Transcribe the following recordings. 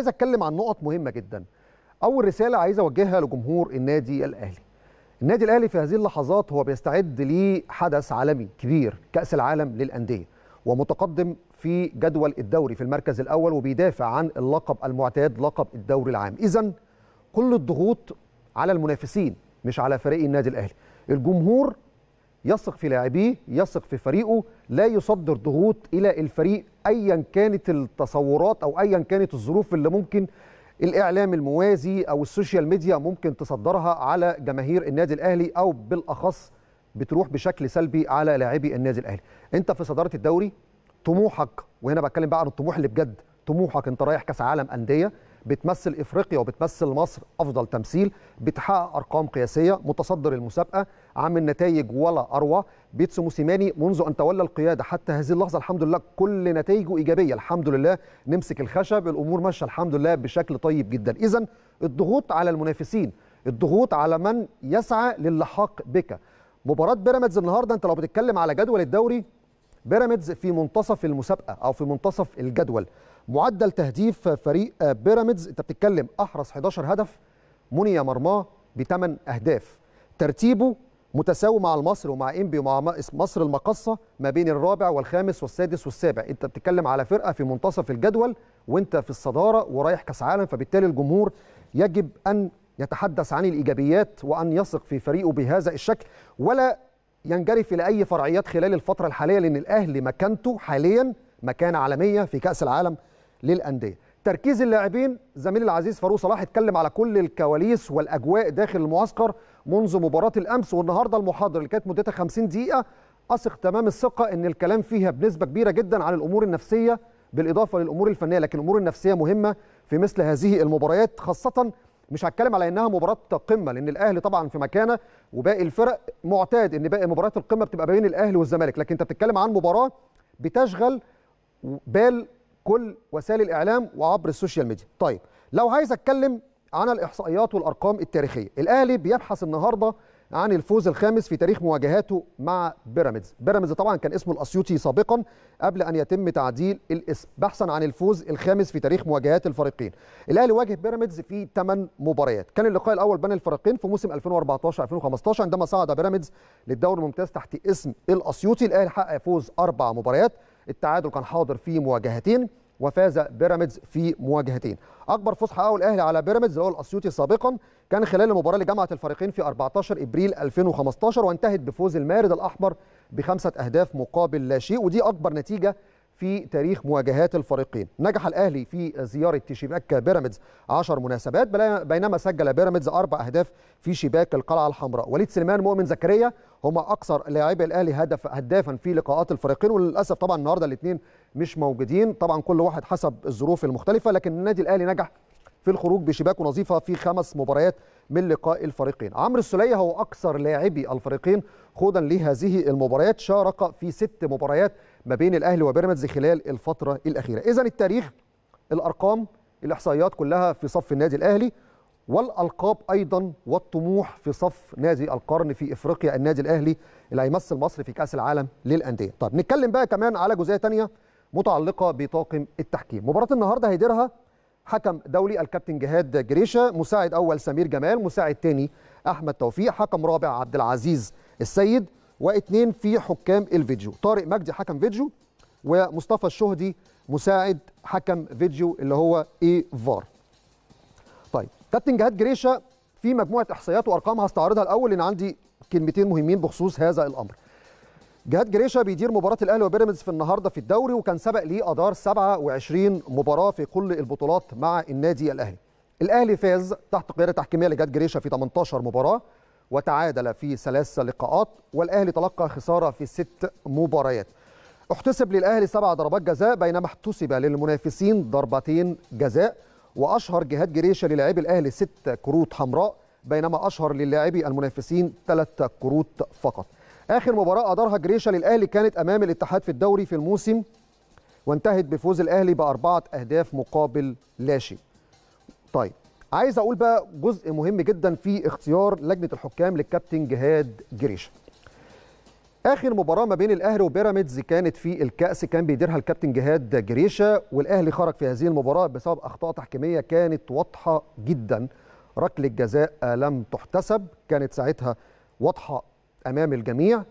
عايز اتكلم عن نقط مهمه جدا اول رساله عايز اوجهها لجمهور النادي الاهلي النادي الاهلي في هذه اللحظات هو بيستعد لحدث عالمي كبير كاس العالم للانديه ومتقدم في جدول الدوري في المركز الاول وبيدافع عن اللقب المعتاد لقب الدوري العام اذا كل الضغوط على المنافسين مش على فريق النادي الاهلي الجمهور يثق في لاعبيه يثق في فريقه لا يصدر ضغوط الى الفريق ايا كانت التصورات او ايا كانت الظروف اللي ممكن الاعلام الموازي او السوشيال ميديا ممكن تصدرها على جماهير النادي الاهلي او بالاخص بتروح بشكل سلبي على لاعبي النادي الاهلي انت في صداره الدوري طموحك وهنا بتكلم بقى عن الطموح اللي بجد طموحك انت رايح كاس عالم انديه بتمثل افريقيا وبتمثل مصر افضل تمثيل بتحقق ارقام قياسيه متصدر المسابقه عامل نتائج ولا اروع بيتسو موسيماني منذ ان تولى القياده حتى هذه اللحظه الحمد لله كل نتائجه ايجابيه الحمد لله نمسك الخشب الامور ماشيه الحمد لله بشكل طيب جدا اذا الضغوط على المنافسين الضغوط على من يسعى للحاق بك مباراه بيراميدز النهارده انت لو بتتكلم على جدول الدوري بيراميدز في منتصف المسابقه او في منتصف الجدول معدل تهديف فريق بيراميدز انت بتتكلم احرز 11 هدف مني مرماه بثمان اهداف ترتيبه متساوي مع المصري ومع انبي ومع مصر المقصه ما بين الرابع والخامس والسادس والسابع انت بتتكلم على فرقه في منتصف الجدول وانت في الصداره ورايح كاس عالم فبالتالي الجمهور يجب ان يتحدث عن الايجابيات وان يثق في فريقه بهذا الشكل ولا ينجرف الى اي فرعيات خلال الفتره الحاليه لان الاهلي مكانته حاليا مكانه عالميه في كاس العالم للانديه تركيز اللاعبين زميلي العزيز فاروق صلاح اتكلم على كل الكواليس والاجواء داخل المعسكر منذ مباراه الامس والنهارده المحاضره اللي كانت مدتها 50 دقيقه اثق تمام الثقه ان الكلام فيها بنسبه كبيره جدا عن الامور النفسيه بالاضافه للامور الفنيه لكن الامور النفسيه مهمه في مثل هذه المباريات خاصه مش هتكلم على انها مباراه قمه لان الاهلي طبعا في مكانه وباقي الفرق معتاد ان باقي مباريات القمه بتبقى بين الاهلي والزمالك لكن انت بتتكلم عن مباراه بتشغل بال كل وسائل الاعلام وعبر السوشيال ميديا طيب لو عايز اتكلم عن الاحصائيات والارقام التاريخيه الاهلي بيبحث النهارده عن الفوز الخامس في تاريخ مواجهاته مع بيراميدز بيراميدز طبعا كان اسمه الاسيوطي سابقا قبل ان يتم تعديل الاسم بحثا عن الفوز الخامس في تاريخ مواجهات الفريقين الاهلي واجه بيراميدز في 8 مباريات كان اللقاء الاول بين الفريقين في موسم 2014 2015 عندما صعد بيراميدز للدوري الممتاز تحت اسم الاسيوطي الاهلي حقق فوز اربع مباريات التعادل كان حاضر في مواجهتين وفاز بيراميدز في مواجهتين اكبر فوز حققه الاهلي على بيراميدز هو الاسيوطي سابقا كان خلال المباراه اللي جمعت الفريقين في 14 ابريل 2015 وانتهت بفوز المارد الاحمر بخمسه اهداف مقابل لا شيء ودي اكبر نتيجه في تاريخ مواجهات الفريقين نجح الاهلي في زياره شباك بيراميدز 10 مناسبات بينما سجل بيراميدز اربع اهداف في شباك القلعه الحمراء وليد سليمان مؤمن زكريا هما اكثر لاعبي الاهلي هدف هدافا في لقاءات الفريقين وللاسف طبعا النهارده الاثنين مش موجودين طبعا كل واحد حسب الظروف المختلفه لكن النادي الاهلي نجح في الخروج بشباك نظيفه في خمس مباريات من لقاء الفريقين عمرو السليه هو اكثر لاعبي الفريقين خوضا لهذه المباريات شارك في ست مباريات ما بين الاهلي وبيراميدز خلال الفتره الاخيره اذا التاريخ الارقام الاحصائيات كلها في صف النادي الاهلي والالقاب ايضا والطموح في صف نادي القرن في افريقيا النادي الاهلي اللي هيمثل مصر في كاس العالم للانديه طب نتكلم بقى كمان على جزئيه ثانيه متعلقه بطاقم التحكيم مباراه النهارده هيديرها حكم دولي الكابتن جهاد جريشه مساعد اول سمير جمال مساعد تاني احمد توفيق حكم رابع عبد العزيز السيد واثنين في حكام الفيديو طارق مجدي حكم فيديو ومصطفى الشهدي مساعد حكم فيديو اللي هو اي فار طيب كابتن جهاد جريشه في مجموعه احصائيات وارقام هستعرضها الاول لان عندي كلمتين مهمين بخصوص هذا الامر جهاد جريشة بيدير مباراة الأهلي وبيراميدز في النهاردة في الدوري وكان سبق ليه أدار 27 مباراة في كل البطولات مع النادي الأهلي. الأهلي فاز تحت قيادة تحكيمية لجهاد جريشة في 18 مباراة وتعادل في ثلاث لقاءات والأهلي تلقى خسارة في ست مباريات. احتسب للأهلي سبع ضربات جزاء بينما احتسب للمنافسين ضربتين جزاء وأشهر جهاد جريشة للاعبي الأهلي ست كروت حمراء بينما أشهر للاعبي المنافسين ثلاث كروت فقط. اخر مباراه ادارها جريشه للاهلي كانت امام الاتحاد في الدوري في الموسم وانتهت بفوز الاهلي باربعه اهداف مقابل لا شيء طيب عايز اقول بقى جزء مهم جدا في اختيار لجنه الحكام للكابتن جهاد جريشه اخر مباراه ما بين الاهلي وبيراميدز كانت في الكاس كان بيديرها الكابتن جهاد جريشه والاهلي خرج في هذه المباراه بسبب اخطاء تحكيميه كانت واضحه جدا ركله جزاء لم تحتسب كانت ساعتها واضحه امام الجميع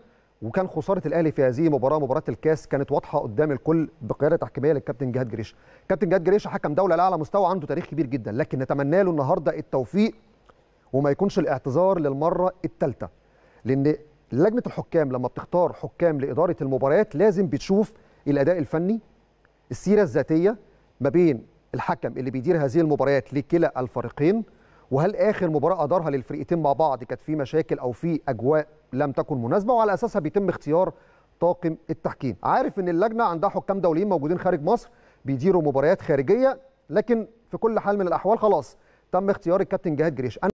وكان خساره الاهلي في هذه المباراه مباراه الكاس كانت واضحه قدام الكل بقياده تحكيميه للكابتن جهاد جريشه كابتن جهاد جريشه حكم دوله لاعلى مستوى عنده تاريخ كبير جدا لكن نتمنى له النهارده التوفيق وما يكونش الاعتذار للمره الثالثه لان لجنه الحكام لما بتختار حكام لاداره المباريات لازم بتشوف الاداء الفني السيره الذاتيه ما بين الحكم اللي بيدير هذه المباريات لكلا الفريقين وهل اخر مباراه ادارها للفرقتين مع بعض كانت في مشاكل او في اجواء لم تكن مناسبه وعلى اساسها بيتم اختيار طاقم التحكيم عارف ان اللجنه عندها حكام دوليين موجودين خارج مصر بيديروا مباريات خارجيه لكن في كل حال من الاحوال خلاص تم اختيار الكابتن جهاد جريش